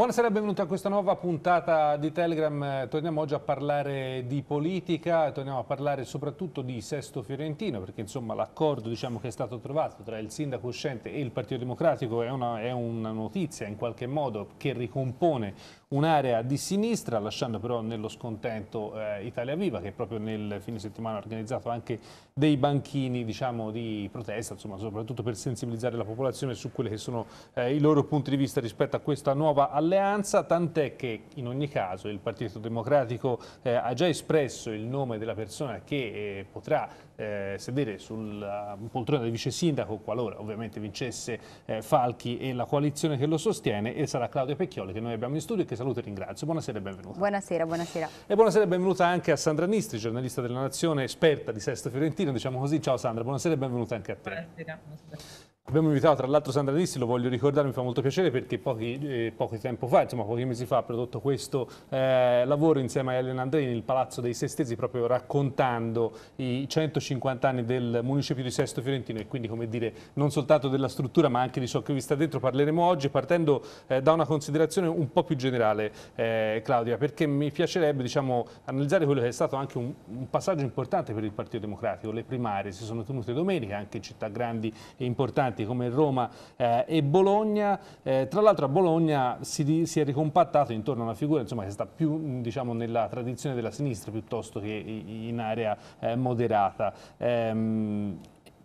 Buonasera e benvenuti a questa nuova puntata di Telegram. Eh, torniamo oggi a parlare di politica, torniamo a parlare soprattutto di Sesto Fiorentino, perché l'accordo diciamo, che è stato trovato tra il sindaco uscente e il Partito Democratico è una, è una notizia in qualche modo che ricompone un'area di sinistra, lasciando però nello scontento eh, Italia Viva, che proprio nel fine settimana ha organizzato anche dei banchini diciamo, di protesta, insomma, soprattutto per sensibilizzare la popolazione su quelli che sono eh, i loro punti di vista rispetto a questa nuova alleanza, tant'è che in ogni caso il Partito Democratico eh, ha già espresso il nome della persona che eh, potrà eh, sedere sul eh, poltrone del vice sindaco, qualora ovviamente vincesse Falchi e la coalizione che lo sostiene, e sarà Claudio Pecchioli che noi abbiamo in studio e che saluto e ringrazio. Buonasera e benvenuta. Buonasera, buonasera. E buonasera e benvenuta anche a Sandra Nistri, giornalista della Nazione, esperta di Sesto Fiorentino, diciamo così. Ciao Sandra, buonasera e benvenuta anche a te. Buonasera. buonasera. Abbiamo invitato tra l'altro Sandra Dissi, lo voglio ricordare, mi fa molto piacere perché pochi, eh, poco tempo fa, insomma pochi mesi fa, ha prodotto questo eh, lavoro insieme a Elena Andrini nel Palazzo dei Sestesi, proprio raccontando i 150 anni del municipio di Sesto Fiorentino e quindi come dire non soltanto della struttura ma anche di ciò che vi sta dentro parleremo oggi partendo eh, da una considerazione un po' più generale eh, Claudia perché mi piacerebbe diciamo, analizzare quello che è stato anche un, un passaggio importante per il Partito Democratico, le primarie si sono tenute domenica anche in città grandi e importanti importanti come Roma eh, e Bologna. Eh, tra l'altro a Bologna si, si, è ricompattato intorno a una figura insomma, che sta più diciamo, nella tradizione della sinistra piuttosto che in area eh, moderata. Ehm,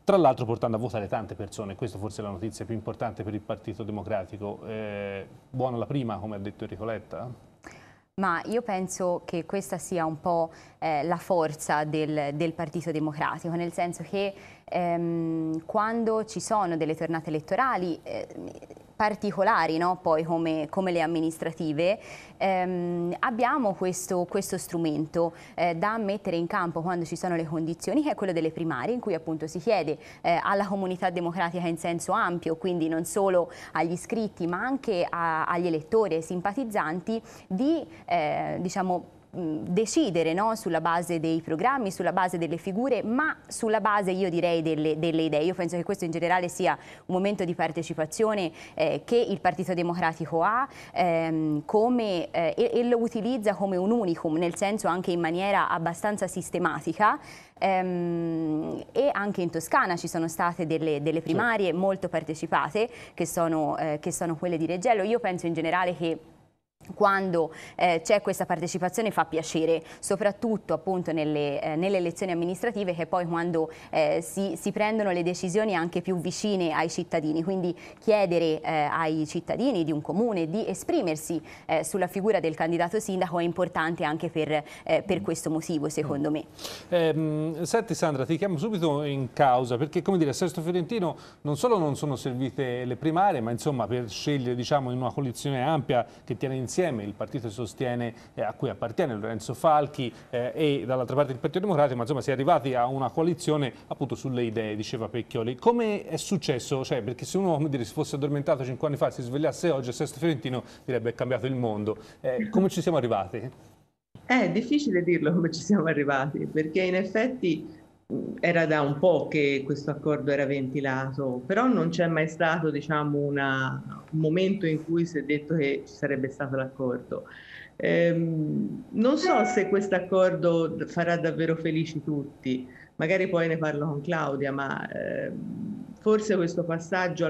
tra l'altro portando a votare tante persone, questa forse è la notizia più importante per il Partito Democratico. Eh, buona la prima, come ha detto Enrico Letta? Ma io penso che questa sia un po' eh, la forza del, del Partito Democratico, nel senso che ehm, quando ci sono delle tornate elettorali eh, particolari, no? poi come, come, le amministrative, ehm, abbiamo questo, questo strumento eh, da mettere in campo quando ci sono le condizioni, che è quello delle primarie, in cui appunto si chiede eh, alla comunità democratica in senso ampio, quindi non solo agli iscritti ma anche a, agli elettori e ai simpatizzanti, di eh, diciamo, decidere no? sulla base dei programmi, sulla base delle figure, ma sulla base io direi delle, delle idee. Io penso che questo in generale sia un momento di partecipazione eh, che il Partito Democratico ha ehm, come, eh, e, e lo utilizza come un unicum, nel senso anche in maniera abbastanza sistematica. Um, e anche in Toscana ci sono state delle, delle certo. primarie molto partecipate che sono, eh, che sono quelle di Reggello. Io penso in generale che quando eh, c'è questa partecipazione fa piacere, soprattutto appunto nelle, eh, nelle elezioni amministrative che poi quando eh, si, si, prendono le decisioni anche più vicine ai cittadini, quindi chiedere eh, ai cittadini di un comune di esprimersi eh, sulla figura del candidato sindaco è importante anche per, eh, per mm. questo motivo secondo me. Ehm, senti Sandra ti chiamo subito in causa perché come dire a Sesto Fiorentino non solo non sono servite le primarie ma insomma per scegliere diciamo in una coalizione ampia che tiene insieme insieme il partito sostiene, eh, a cui appartiene Lorenzo Falchi eh, e dall'altra parte il Partito Democratico, ma insomma si è arrivati a una coalizione appunto sulle idee, diceva Pecchioli. Come è successo? Cioè, perché se uno dire, si fosse addormentato cinque anni fa, si svegliasse oggi a Sesto Fiorentino, direbbe è cambiato il mondo. Eh, come ci siamo arrivati? È difficile dirlo come ci siamo arrivati, perché in effetti era da un po' che questo accordo era ventilato, però non c'è mai stato diciamo, una, un momento in cui si è detto che ci sarebbe stato l'accordo. Ehm, non so se questo accordo farà davvero felici tutti, magari poi ne parlo con Claudia, ma eh, forse questo passaggio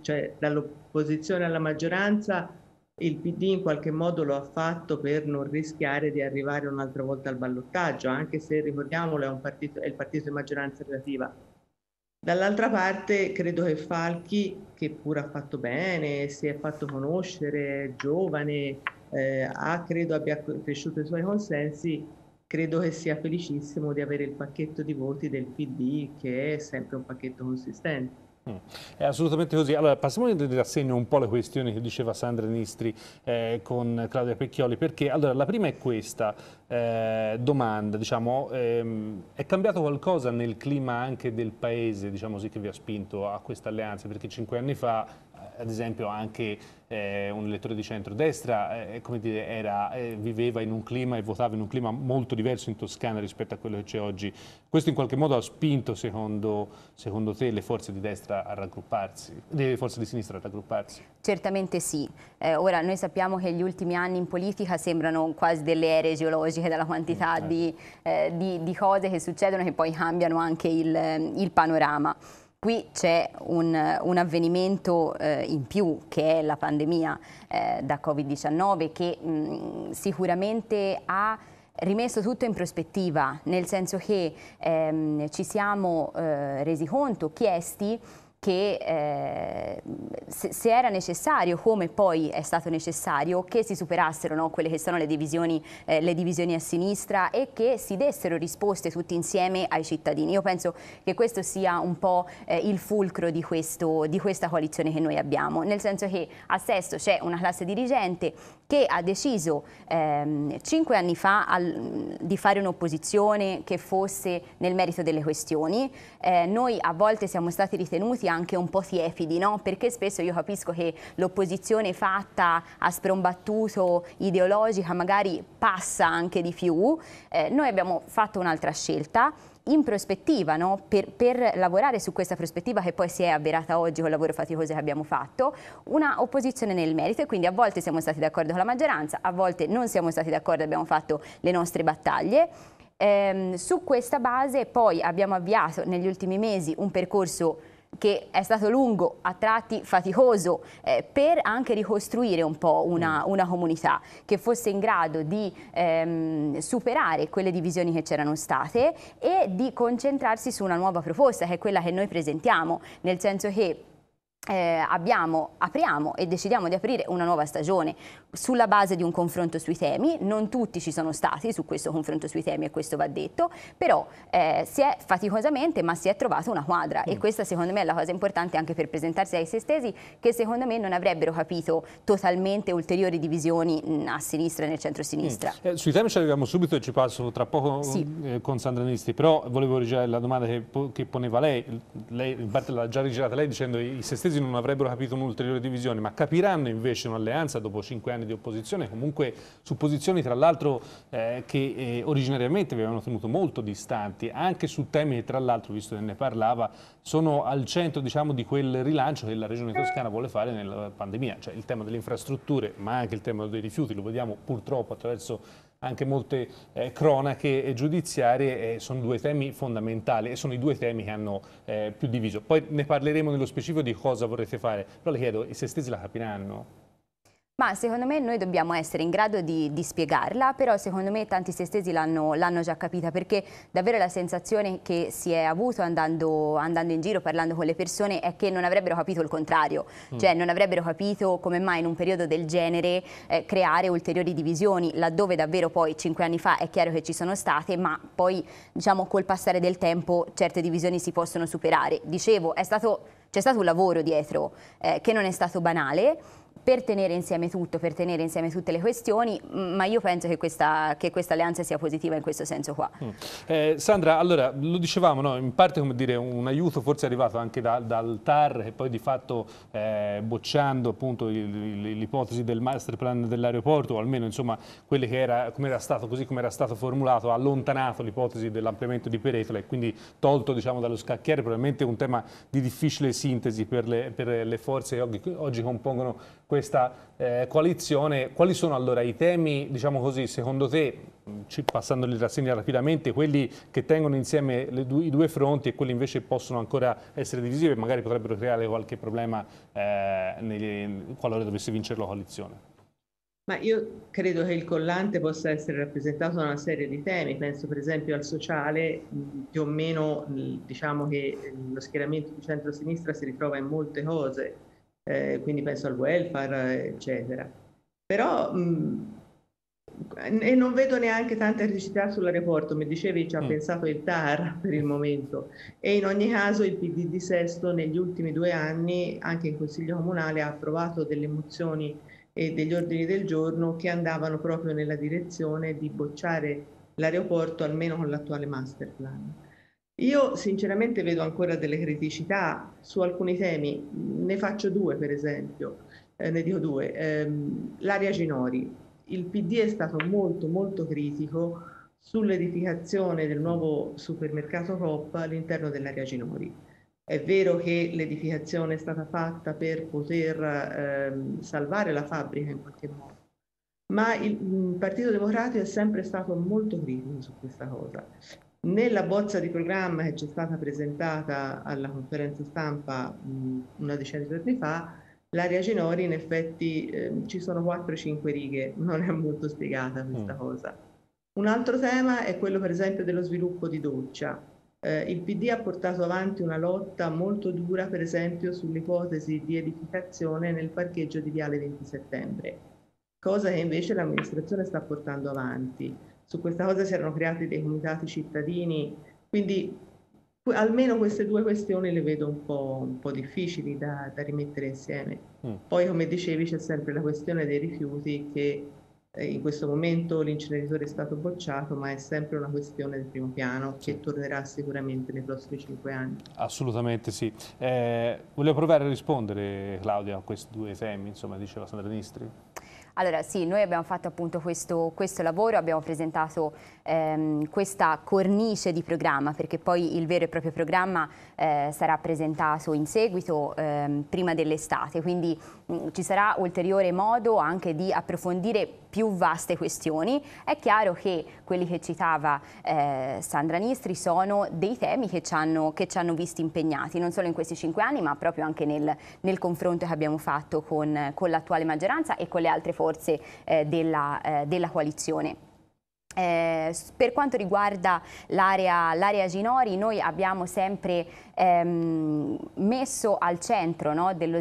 cioè, dall'opposizione alla maggioranza il PD in qualche modo lo ha fatto per non rischiare di arrivare un'altra volta al ballottaggio, anche se ricordiamolo è, partito, è il partito di maggioranza relativa. Dall'altra parte credo che Falchi, che pur ha fatto bene, si è fatto conoscere, è giovane, eh, ha, credo abbia cresciuto i suoi consensi, credo che sia felicissimo di avere il pacchetto di voti del PD che è sempre un pacchetto consistente. Mm. È assolutamente così. Allora, passiamo a rassegno un po' le questioni che diceva Sandra Nistri eh, con Claudia Pecchioli, perché allora, la prima è questa eh, domanda, diciamo, ehm, è cambiato qualcosa nel clima anche del paese, diciamo così, che vi ha spinto a questa alleanza? Perché cinque anni fa ad esempio anche eh, un elettore di centrodestra eh, come dire, era, eh, viveva in un clima e votava in un clima molto diverso in Toscana rispetto a quello che c'è oggi. Questo in qualche modo ha spinto, secondo, secondo te, le forze di destra a raggrupparsi, le forze di sinistra a raggrupparsi? Certamente sì. Eh, ora, noi sappiamo che gli ultimi anni in politica sembrano quasi delle ere geologiche dalla quantità mm, certo. di, eh, di, di, cose che succedono che poi cambiano anche il, il panorama. Qui c'è un, un, avvenimento eh, in più che è la pandemia eh, da Covid-19 che mh, mm, sicuramente ha rimesso tutto in prospettiva, nel senso che ehm, ci siamo eh, resi conto, chiesti che eh, se, era necessario, come poi è stato necessario, che si superassero no, quelle che sono le divisioni, eh, le divisioni, a sinistra e che si dessero risposte tutti insieme ai cittadini. Io penso che questo sia un po' eh, il fulcro di, questo, di questa coalizione che noi abbiamo, nel senso che a Sesto c'è una classe dirigente che ha deciso ehm, cinque anni fa al, di fare un'opposizione che fosse nel merito delle questioni. Eh, noi a volte siamo stati ritenuti anche un po' tiepidi, no? perché spesso io capisco che l'opposizione fatta a sprombattuto ideologica magari passa anche di più, eh, noi abbiamo fatto un'altra scelta in prospettiva, no? per, per, lavorare su questa prospettiva che poi si è avverata oggi con il lavoro faticoso che abbiamo fatto, una opposizione nel merito e quindi a volte siamo stati d'accordo con la maggioranza, a volte non siamo stati d'accordo, abbiamo fatto le nostre battaglie. Ehm, su questa base poi abbiamo avviato negli ultimi mesi un percorso che è stato lungo, a tratti faticoso, eh, per anche ricostruire un po' una, mm. una, comunità che fosse in grado di ehm, superare quelle divisioni che c'erano state e di concentrarsi su una nuova proposta che è quella che noi presentiamo, nel senso che eh, abbiamo, apriamo e decidiamo di aprire una nuova stagione sulla base di un confronto sui temi, non tutti ci sono stati su questo confronto sui temi e questo va detto, però eh, si è faticosamente ma si è trovata una quadra mm. e questa secondo me è la cosa importante anche per presentarsi ai se sestesi che secondo me non avrebbero capito totalmente ulteriori divisioni mm, a sinistra e nel centro-sinistra. Mm. Eh, sui temi ci arriviamo subito e ci passo tra poco eh, sì. eh, con Sandranisti, però volevo rigirare la domanda che, che poneva lei, lei in parte l'ha già rigirata lei dicendo che i se sestesi non avrebbero capito un'ulteriore divisione, ma capiranno invece un'alleanza dopo cinque anni di opposizione, comunque su posizioni tra l'altro eh, che eh, originariamente vi avevano tenuto molto distanti, anche su temi che tra l'altro, visto che ne parlava, sono al centro diciamo, di quel rilancio che la Regione Toscana vuole fare nella pandemia, cioè il tema delle infrastrutture ma anche il tema dei rifiuti, lo vediamo purtroppo attraverso anche molte eh, cronache giudiziarie eh, sono due temi fondamentali e sono i due temi che hanno eh, più diviso. Poi ne parleremo nello specifico di cosa vorrete fare, però le chiedo, se stessi la capiranno? Ma secondo me noi dobbiamo essere in grado di, di spiegarla, però secondo me tanti sestesi l'hanno già capita perché davvero la sensazione che si è avuto andando, andando, in giro, parlando con le persone è che non avrebbero capito il contrario, mm. cioè non avrebbero capito come mai in un periodo del genere eh, creare ulteriori divisioni, laddove davvero poi cinque anni fa è chiaro che ci sono state, ma poi diciamo col passare del tempo certe divisioni si possono superare. Dicevo, c'è stato, stato un lavoro dietro eh, che non è stato banale per tenere insieme tutto, per tenere insieme tutte le questioni, ma io penso che questa, che questa alleanza sia positiva in questo senso qua. Mm. Eh, Sandra, allora, lo dicevamo, no? in parte dire, un aiuto forse è arrivato anche da, dal TAR che poi di fatto eh, bocciando l'ipotesi del master plan dell'aeroporto, o almeno insomma quelle che era, come era stato, così come era stato formulato, ha allontanato l'ipotesi dell'ampliamento di Peretola e quindi tolto diciamo, dallo scacchiere probabilmente un tema di difficile sintesi per le, per le forze che oggi, oggi compongono questa eh, coalizione. Quali sono allora i temi, diciamo così, secondo te, passandoli rassegna rapidamente, quelli che tengono insieme due, i due fronti e quelli invece possono ancora essere divisivi e magari potrebbero creare qualche problema eh, negli, qualora dovesse vincere la coalizione? Ma io credo che il collante possa essere rappresentato da una serie di temi, penso per esempio al sociale, più o meno diciamo che lo schieramento di centro-sinistra si ritrova in molte cose, eh, quindi penso al welfare, eccetera. Però mh, e non vedo neanche tante criticità sull'aeroporto, mi dicevi ci ha mm. pensato il TAR per il momento e in ogni caso il PD di Sesto negli ultimi due anni anche in Consiglio Comunale ha approvato delle mozioni e degli ordini del giorno che andavano proprio nella direzione di bocciare l'aeroporto almeno con l'attuale master plan. Io sinceramente vedo ancora delle criticità su alcuni temi, ne faccio due per esempio, eh, ne dico due. Ehm, L'area Ginori, il PD è stato molto molto critico sull'edificazione del nuovo supermercato Coop all'interno dell'area Ginori. È vero che l'edificazione è stata fatta per poter ehm, salvare la fabbrica in qualche modo, ma il Partito Democratico è sempre stato molto critico su questa cosa nella bozza di programma che ci è stata presentata alla conferenza stampa mh, una decina di giorni fa, l'area Genori in effetti eh, ci sono 4-5 righe, non è molto spiegata questa mm. cosa. Un altro tema è quello per esempio dello sviluppo di doccia. Eh, il PD ha portato avanti una lotta molto dura per esempio sull'ipotesi di edificazione nel parcheggio di Viale 20 Settembre, cosa che invece l'amministrazione sta portando avanti su questa cosa si erano creati dei comitati cittadini, quindi almeno queste due questioni le vedo un po', un po difficili da, da, rimettere insieme. Mm. Poi, come dicevi, c'è sempre la questione dei rifiuti che eh, in questo momento l'inceneritore è stato bocciato, ma è sempre una questione del primo piano che tornerà sicuramente nei prossimi cinque anni. Assolutamente sì. Eh, volevo provare a rispondere, Claudia, a questi due temi, insomma, diceva Sandra Nistri. Allora sì, noi abbiamo fatto appunto questo, questo lavoro, abbiamo presentato ehm, questa cornice di programma perché poi il vero e proprio programma eh, sarà presentato in seguito ehm, prima dell'estate, quindi mh, mm, ci sarà ulteriore modo anche di approfondire più vaste questioni. È chiaro che quelli che citava eh, Sandra Nistri sono dei temi che ci, hanno, che ci, hanno, visti impegnati, non solo in questi cinque anni, ma proprio anche nel, nel confronto che abbiamo fatto con, con l'attuale maggioranza e con le altre forze eh, della, eh, della coalizione. Eh, per quanto riguarda l'area Ginori, noi abbiamo sempre ehm, messo al centro no, dello,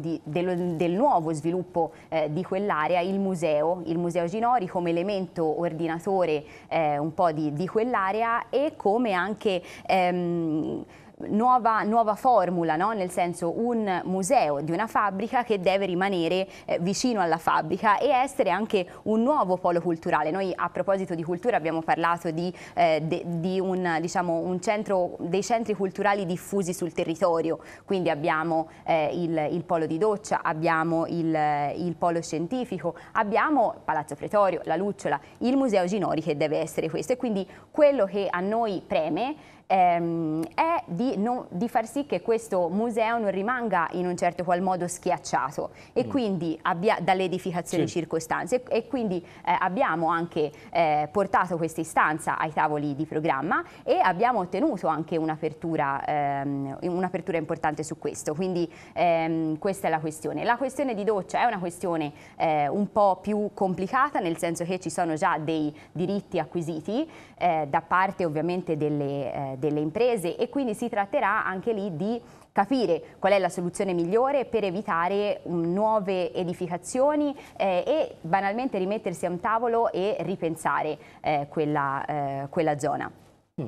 di, dello del nuovo sviluppo eh, di quell'area il museo, il museo Ginori come elemento ordinatore eh, un po' di, di quell'area e come anche... Ehm, nuova, nuova formula, no? nel senso un museo di una fabbrica che deve rimanere eh, vicino alla fabbrica e essere anche un nuovo polo culturale. Noi a proposito di cultura abbiamo parlato di, eh, de, di un, diciamo, un centro, dei centri culturali diffusi sul territorio, quindi abbiamo eh, il, il, polo di doccia, abbiamo il, eh, il polo scientifico, abbiamo Palazzo Pretorio, la Lucciola, il Museo Ginori che deve essere questo e quindi quello che a noi preme ehm, è di, non, di, far sì che questo museo non rimanga in un certo qual modo schiacciato e mm. quindi abbia, dalle edificazioni sì. circostanze e, e quindi eh, abbiamo anche eh, portato questa istanza ai tavoli di programma e abbiamo ottenuto anche un'apertura ehm, un importante su questo, quindi ehm, questa è la questione. La questione di doccia è una questione eh, un po' più complicata nel senso che ci sono già dei diritti acquisiti eh, da parte ovviamente delle eh, delle imprese e quindi si tratterà anche lì di capire qual è la soluzione migliore per evitare nuove edificazioni eh, e banalmente rimettersi a un tavolo e ripensare eh, quella, eh, quella zona. Mm.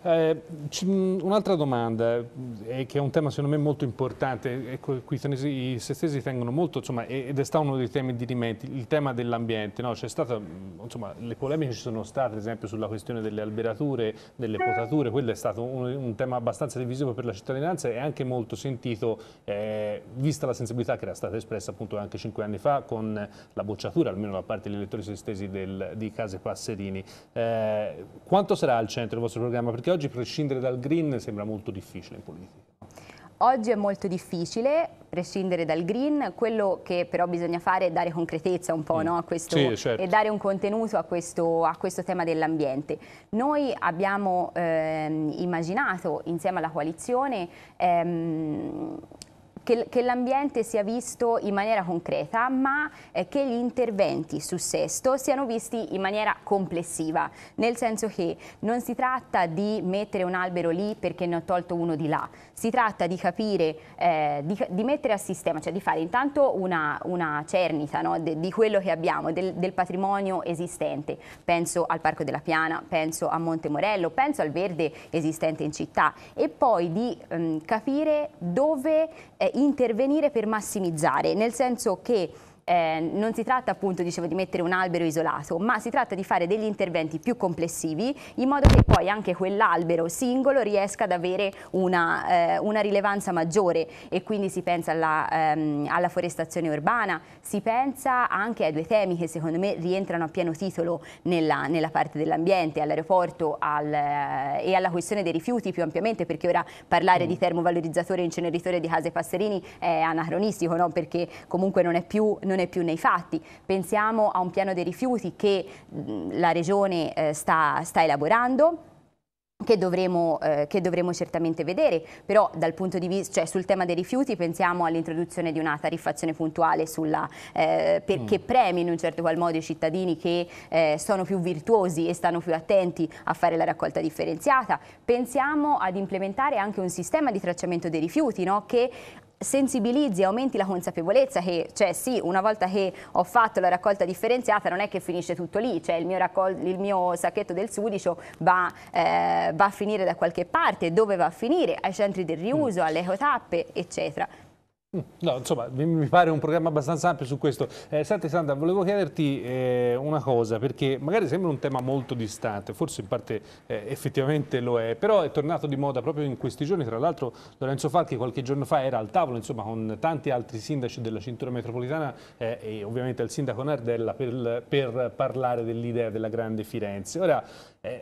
Eh, mm, un'altra domanda, eh, che è un tema secondo me molto importante, eh, ecco, qui tenesi, i sestesi tengono molto, insomma, ed è stato uno dei temi di rimetti, il tema dell'ambiente. No? Mm, le polemiche ci sono state, ad esempio, sulla questione delle alberature, delle potature, quello è stato un, un tema abbastanza divisivo per la cittadinanza e anche molto sentito, eh, vista la sensibilità che era stata espressa appunto anche cinque anni fa con la bocciatura, almeno da parte degli elettori sestesi del, di Case Passerini. Eh, quanto sarà al centro? vostro programma? Perché oggi prescindere dal green sembra molto difficile in politica. Oggi è molto difficile prescindere dal green, quello che però bisogna fare è dare concretezza un po' mm. no, a questo sì, certo. e dare un contenuto a questo, a questo tema dell'ambiente. Noi abbiamo ehm, immaginato insieme alla coalizione ehm, che, che l'ambiente sia visto in maniera concreta, ma eh, che gli interventi su Sesto siano visti in maniera complessiva, nel senso che non si tratta di mettere un albero lì perché ne ho tolto uno di là, si tratta di capire, eh, di, di, mettere a sistema, cioè di fare intanto una, una cernita no, de, di quello che abbiamo, del, del patrimonio esistente. Penso al Parco della Piana, penso a Monte Morello, penso al verde esistente in città e poi di ehm, capire dove eh, intervenire per massimizzare, nel senso che eh, non si tratta appunto dicevo, di mettere un albero isolato, ma si tratta di fare degli interventi più complessivi in modo che poi anche quell'albero singolo riesca ad avere una, eh, una, rilevanza maggiore e quindi si pensa alla, ehm, alla, forestazione urbana, si pensa anche ai due temi che secondo me rientrano a pieno titolo nella, nella parte dell'ambiente, all'aeroporto al, eh, e alla questione dei rifiuti più ampiamente perché ora parlare mm. di termovalorizzatore e inceneritore di case passerini è anacronistico no? perché comunque non è più... Non non è più nei fatti. Pensiamo a un piano dei rifiuti che la Regione eh, sta, sta elaborando che dovremo, eh, che dovremo, certamente vedere, però dal punto di vista, cioè sul tema dei rifiuti pensiamo all'introduzione di una tariffazione puntuale sulla, eh, per, mm. premi in un certo qual modo i cittadini che eh, sono più virtuosi e stanno più attenti a fare la raccolta differenziata, pensiamo ad implementare anche un sistema di tracciamento dei rifiuti no? che sensibilizzi, aumenti la consapevolezza che, cioè sì, una volta che ho fatto la raccolta differenziata non è che finisce tutto lì, cioè il mio, il mio sacchetto del sudicio va, eh, va, a finire da qualche parte, dove va a finire? Ai centri del riuso, mm. alle ecotappe, eccetera. No, insomma, mi pare un programma abbastanza ampio su questo. Eh, Sante Sandra, volevo chiederti eh, una cosa, perché magari sembra un tema molto distante, forse in parte eh, effettivamente lo è, però è tornato di moda proprio in questi giorni, tra l'altro Lorenzo Falchi qualche giorno fa era al tavolo insomma, con tanti altri sindaci della cintura metropolitana eh, e ovviamente il sindaco Nardella per, per parlare dell'idea della grande Firenze. Ora,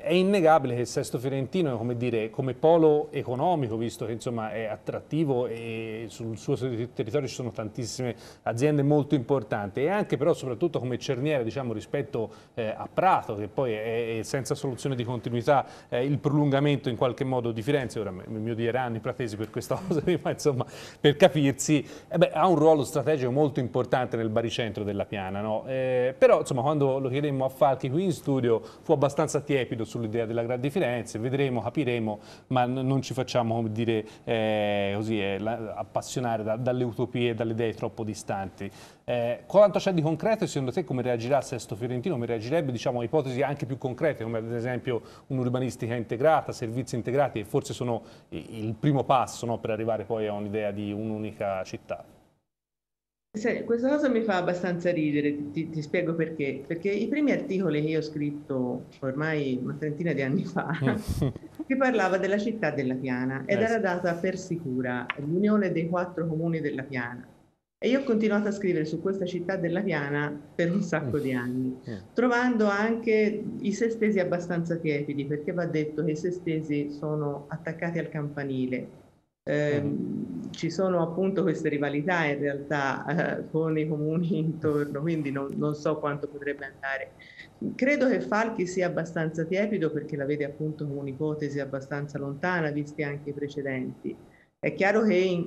è innegabile che il Sesto Fiorentino, come, dire, come polo economico, visto che insomma, è attrattivo e sul suo territorio ci sono tantissime aziende molto importanti, e anche però soprattutto come cerniera diciamo, rispetto eh, a Prato, che poi è, è senza soluzione di continuità eh, il prolungamento in qualche modo di Firenze, ora mi, odieranno i pratesi per questa cosa, ma insomma per capirsi, eh beh, ha un ruolo strategico molto importante nel baricentro della piana. No? Eh, però insomma, quando lo chiedemmo a Falchi qui in studio fu abbastanza tiepido stupido sull'idea della grande Firenze, vedremo, capiremo, ma non ci facciamo come dire, eh, così, eh, appassionare da, dalle utopie e dalle idee troppo distanti. Eh, quanto c'è di concreto e secondo te come reagirà il Sesto Fiorentino, come reagirebbe diciamo, a ipotesi anche più concrete come ad esempio un'urbanistica integrata, servizi integrati che forse sono il primo passo no, per arrivare poi a un'idea di un'unica città? Se, questa cosa mi fa abbastanza ridere, ti, ti, spiego perché. Perché i primi articoli che io ho scritto ormai una trentina di anni fa, che parlava della città della Piana ed eh, era data per sicura l'unione dei quattro comuni della Piana. E io ho continuato a scrivere su questa città della Piana per un sacco di anni, mm. Mm. trovando anche i sestesi abbastanza tiepidi, perché va detto che i sestesi sono attaccati al campanile eh, eh. ci sono appunto queste rivalità in realtà eh, con i comuni intorno, quindi non, non, so quanto potrebbe andare. Credo che Falchi sia abbastanza tiepido perché la vede appunto come un'ipotesi abbastanza lontana, visti anche i precedenti. È chiaro che in,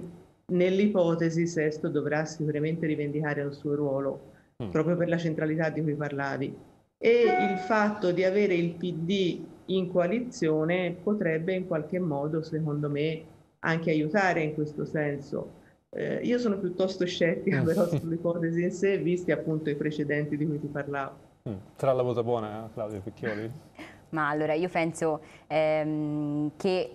nell'ipotesi Sesto dovrà sicuramente rivendicare il suo ruolo, mm. proprio per la centralità di cui parlavi. E il fatto di avere il PD in coalizione potrebbe in qualche modo, secondo me, anche aiutare in questo senso. Eh, io sono piuttosto scettica eh, però sull'ipotesi in sé, visti appunto i precedenti di cui ti parlavo. Mm, tra la vota buona, eh, Claudio Picchioli? Ma allora io penso ehm, che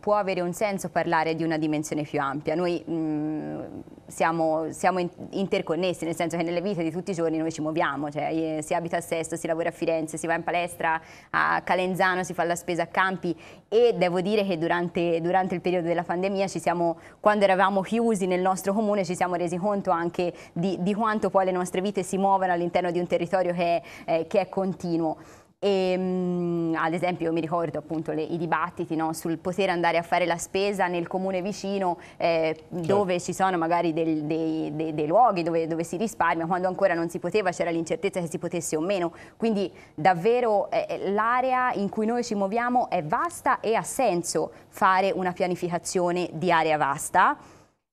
può avere un senso parlare di una dimensione più ampia. Noi mh, mm, siamo, siamo in, interconnessi, nel senso che nelle vite di tutti i giorni noi ci muoviamo, cioè, eh, si abita a Sesto, si lavora a Firenze, si va in palestra a Calenzano, si fa la spesa a Campi e devo dire che durante, durante il periodo della pandemia siamo, quando eravamo chiusi nel nostro comune ci siamo resi conto anche di, di quanto poi le nostre vite si muovono all'interno di un territorio che è, eh, che è continuo. E, ehm, mh, ad esempio mi ricordo appunto le, i dibattiti no, sul poter andare a fare la spesa nel comune vicino eh, certo. dove ci sono magari del, dei, dei, dei, luoghi dove, dove, si risparmia, quando ancora non si poteva c'era l'incertezza che si potesse o meno, quindi davvero eh, eh, l'area in cui noi ci muoviamo è vasta e ha senso fare una pianificazione di area vasta.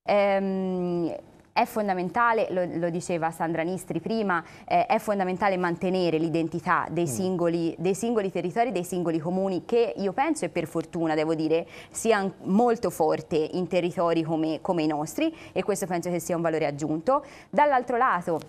Ehm, è fondamentale, lo, lo diceva Sandra Nistri prima, eh, è fondamentale mantenere l'identità dei, mm. dei, singoli territori, dei singoli comuni, che io penso e per fortuna devo dire sia molto forte in territori come, come i nostri e questo penso che sia un valore aggiunto. Dall'altro lato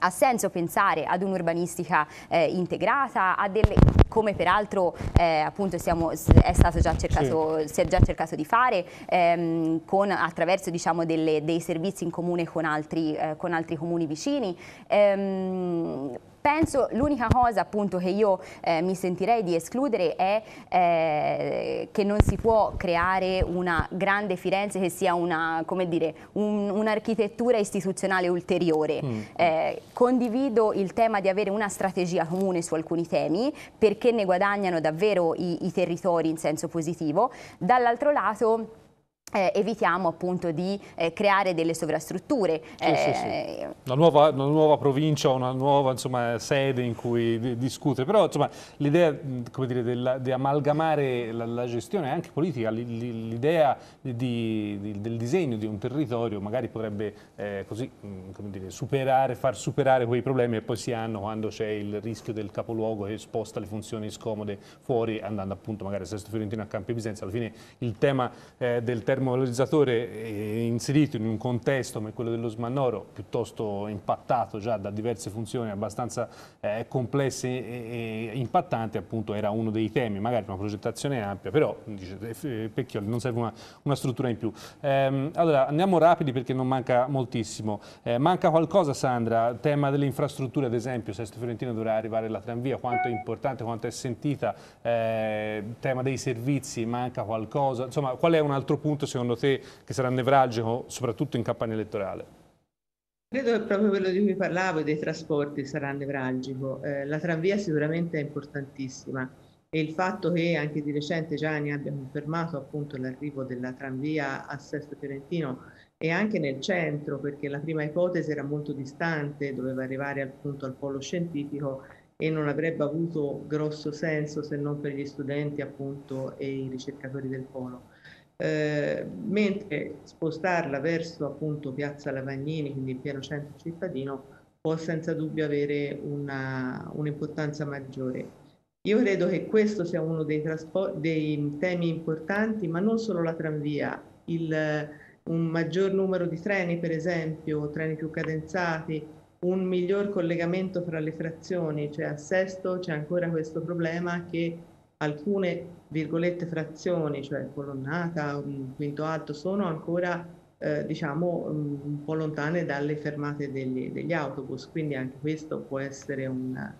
ha senso pensare ad un'urbanistica eh, integrata, delle, come peraltro eh, appunto siamo, è stato già cercato, sì. si è già cercato di fare ehm, con, attraverso diciamo, delle, dei servizi in comune con altri, eh, con altri comuni vicini. Ehm, Penso l'unica cosa appunto che io eh, mi sentirei di escludere è eh, che non si può creare una grande Firenze che sia un'architettura un, istituzionale ulteriore. Mm. Eh, condivido il tema di avere una strategia comune su alcuni temi perché ne guadagnano davvero i, i territori in senso positivo. Dall'altro lato eh, evitiamo appunto di eh, creare delle sovrastrutture. Sì, eh, sì, sì. Eh, una, nuova, una, nuova, provincia, una nuova insomma, sede in cui discutere, però insomma l'idea di amalgamare la, la, gestione anche politica, l'idea di, di, del disegno di un territorio magari potrebbe eh, così, dire, superare, far superare quei problemi che poi si hanno quando c'è il rischio del capoluogo che sposta le funzioni scomode fuori, andando appunto magari a Sesto Fiorentino a Campi Bisenza, alla fine il tema eh, del territorio termovalorizzatore eh, inserito in un contesto come quello dello smanoro, piuttosto impattato già da diverse funzioni abbastanza eh, complesse e, e, impattanti, appunto era uno dei temi, magari una progettazione ampia, però dice, eh, eh, Pecchioli non serve una, una struttura in più. Ehm, allora andiamo rapidi perché non manca moltissimo. Eh, manca qualcosa Sandra, tema delle infrastrutture ad esempio, Sesto Fiorentino dovrà arrivare la tranvia, quanto è importante, quanto è sentita, eh, tema dei servizi, manca qualcosa, insomma qual è un altro punto secondo te che sarà nevralgico soprattutto in campagna elettorale? Credo che proprio quello di cui parlavo, dei trasporti, sarà nevralgico. Eh, la tranvia sicuramente è importantissima e il fatto che anche di recente Gianni abbia confermato appunto l'arrivo della tranvia a Sesto Fiorentino e anche nel centro, perché la prima ipotesi era molto distante, doveva arrivare appunto al polo scientifico e non avrebbe avuto grosso senso se non per gli studenti appunto e i ricercatori del polo. Eh, mentre spostarla verso appunto Piazza Lavagnini, quindi il pieno centro cittadino, può senza dubbio avere una, un'importanza maggiore. Io credo che questo sia uno dei, dei temi importanti, ma non solo la tranvia, il, un maggior numero di treni, per esempio, treni più cadenzati, un miglior collegamento fra le frazioni, cioè a Sesto c'è ancora questo problema che alcune virgolette frazioni, cioè colonnata, quinto alto, sono ancora eh, diciamo mm, un po' lontane dalle fermate degli, degli autobus, quindi anche questo può essere un,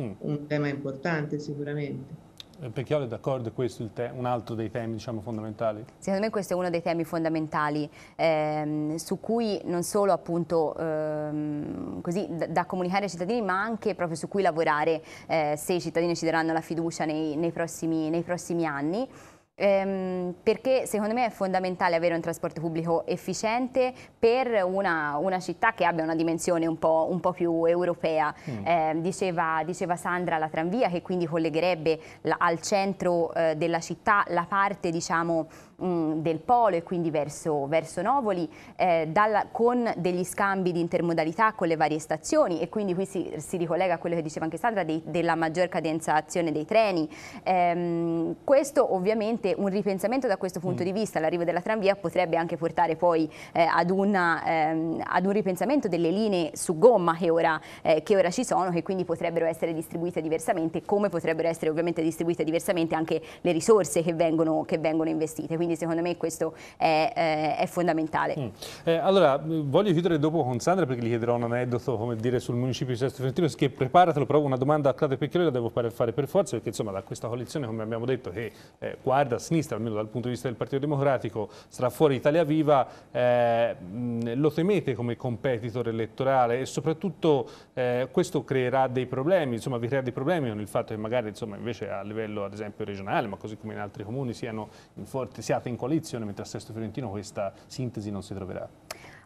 mm. un tema importante sicuramente. Eh, Pecchioli è d'accordo, questo è te, un altro dei temi diciamo, fondamentali? Secondo me questo è uno dei temi fondamentali ehm, su cui non solo appunto ehm, così, da, da, comunicare ai cittadini ma anche proprio su cui lavorare eh, se i cittadini ci daranno la fiducia nei, nei, prossimi, nei prossimi anni. Ehm, perché secondo me è fondamentale avere un trasporto pubblico efficiente per una, una città che abbia una dimensione un po', un po più europea. Mm. Ehm, diceva, diceva, Sandra la tranvia che quindi collegherebbe la, al centro eh, della città la parte diciamo del polo e quindi verso, verso Novoli eh, dalla, con degli scambi di intermodalità con le varie stazioni e quindi qui si, si ricollega a quello che diceva anche Sandra dei, della maggior cadenza azione dei treni. Ehm, questo ovviamente un ripensamento da questo punto mm. di vista, l'arrivo della tranvia potrebbe anche portare poi eh, ad, una, ehm, ad, un ripensamento delle linee su gomma che ora, eh, che ora ci sono, che quindi potrebbero essere distribuite diversamente, come potrebbero essere ovviamente distribuite diversamente anche le risorse che vengono, che vengono investite. Quindi quindi secondo me questo è, eh, è fondamentale. Mm. Eh, allora, mm, voglio chiudere dopo con Sandra perché gli chiederò un aneddoto, come dire, sul municipio di Sesto Fiorentino, che preparatelo, però una domanda a Claudio Pecchioli la devo fare per forza, perché insomma da questa coalizione, come abbiamo detto, che eh, guarda a sinistra, almeno dal punto di vista del Partito Democratico, sarà fuori Italia Viva, mh, eh, mm, lo temete come competitor elettorale e soprattutto eh, questo creerà dei problemi, insomma vi crea dei problemi con il fatto che magari insomma invece a livello ad esempio regionale, ma così come in altri comuni, siano in forte, sia iniziata in coalizione, mentre a Sesto Fiorentino questa sintesi non si troverà.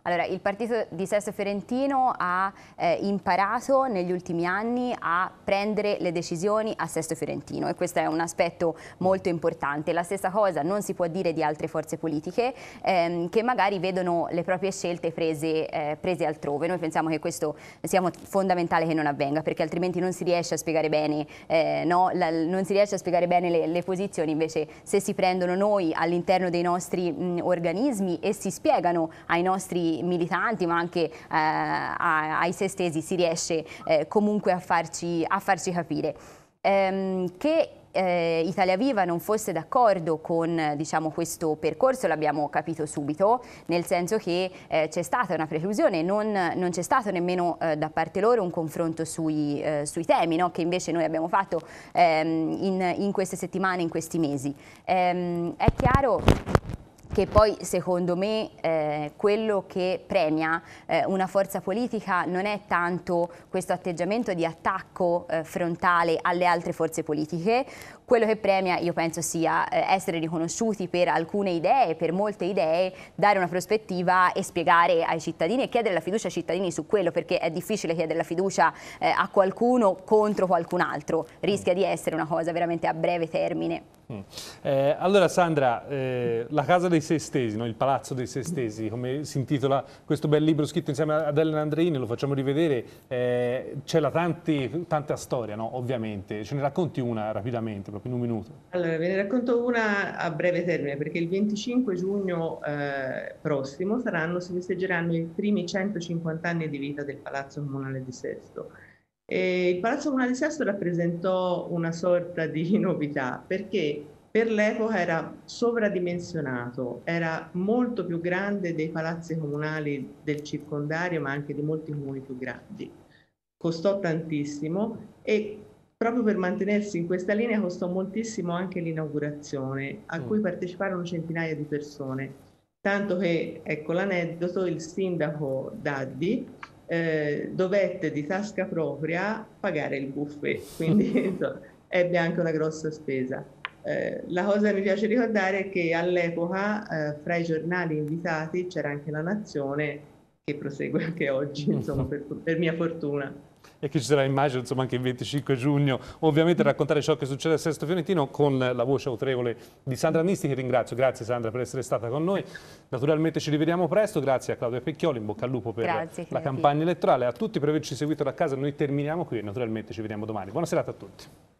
Allora, il partito di Sesto Fiorentino ha eh, imparato negli ultimi anni a prendere le decisioni a Sesto Fiorentino e questo è un aspetto molto importante. La stessa cosa non si può dire di altre forze politiche ehm, che magari vedono le proprie scelte prese, eh, prese altrove. Noi pensiamo che questo sia fondamentale che non avvenga perché altrimenti non si riesce a spiegare bene, eh, no, la, non si riesce a spiegare bene le, le posizioni, invece se si prendono noi all'interno dei nostri mh, organismi e si spiegano ai nostri militanti ma anche eh, ai se stessi si riesce eh, comunque a farci, a farci capire. Ehm, che eh, Italia Viva non fosse d'accordo con diciamo, questo percorso l'abbiamo capito subito, nel senso che eh, c'è stata una preclusione, non, non c'è stato nemmeno eh, da parte loro un confronto sui, eh, sui temi no? che invece noi abbiamo fatto ehm, in, in, queste settimane, in questi mesi. Ehm, è chiaro che poi secondo me eh, quello che premia eh, una forza politica non è tanto questo atteggiamento di attacco eh, frontale alle altre forze politiche quello che premia io penso sia eh, essere riconosciuti per alcune idee, per molte idee, dare una prospettiva e spiegare ai cittadini e chiedere la fiducia ai cittadini su quello perché è difficile chiedere la fiducia eh, a qualcuno contro qualcun altro, rischia di essere una cosa veramente a breve termine. Mm. Eh, allora Sandra, eh, la casa dei sestesi, no? il palazzo dei sestesi, come si intitola questo bel libro scritto insieme ad Elena Andreini, lo facciamo rivedere, eh, c'è tanta storia no? ovviamente, ce ne racconti una rapidamente? farlo in un minuto? Allora, ve ne racconto una a breve termine, perché il 25 giugno eh, prossimo saranno, si festeggeranno i primi 150 anni di vita del Palazzo Comunale di Sesto. E il Palazzo Comunale di Sesto rappresentò una sorta di novità, perché per l'epoca era sovradimensionato, era molto più grande dei palazzi comunali del circondario, ma anche di molti comuni più grandi. Costò tantissimo e Proprio per mantenersi in questa linea costò moltissimo anche l'inaugurazione, a mm. cui parteciparono centinaia di persone, tanto che, ecco l'aneddoto, il sindaco Daddi eh, dovette di tasca propria pagare il buffet, quindi insomma, ebbe anche una grossa spesa. Eh, la cosa che mi piace ricordare è che all'epoca eh, fra i giornali invitati c'era anche La Nazione che prosegue anche oggi, insomma, per, per mia fortuna e che ci sarà immagino insomma anche il 25 giugno ovviamente raccontare ciò che succede a Sesto Fiorentino con la voce autorevole di Sandra Nisti che ringrazio, grazie Sandra per essere stata con noi naturalmente ci rivediamo presto grazie a Claudia Pecchioli, in bocca al lupo per grazie, la campagna elettorale, a tutti per averci seguito da casa noi terminiamo qui e naturalmente ci vediamo domani, buona serata a tutti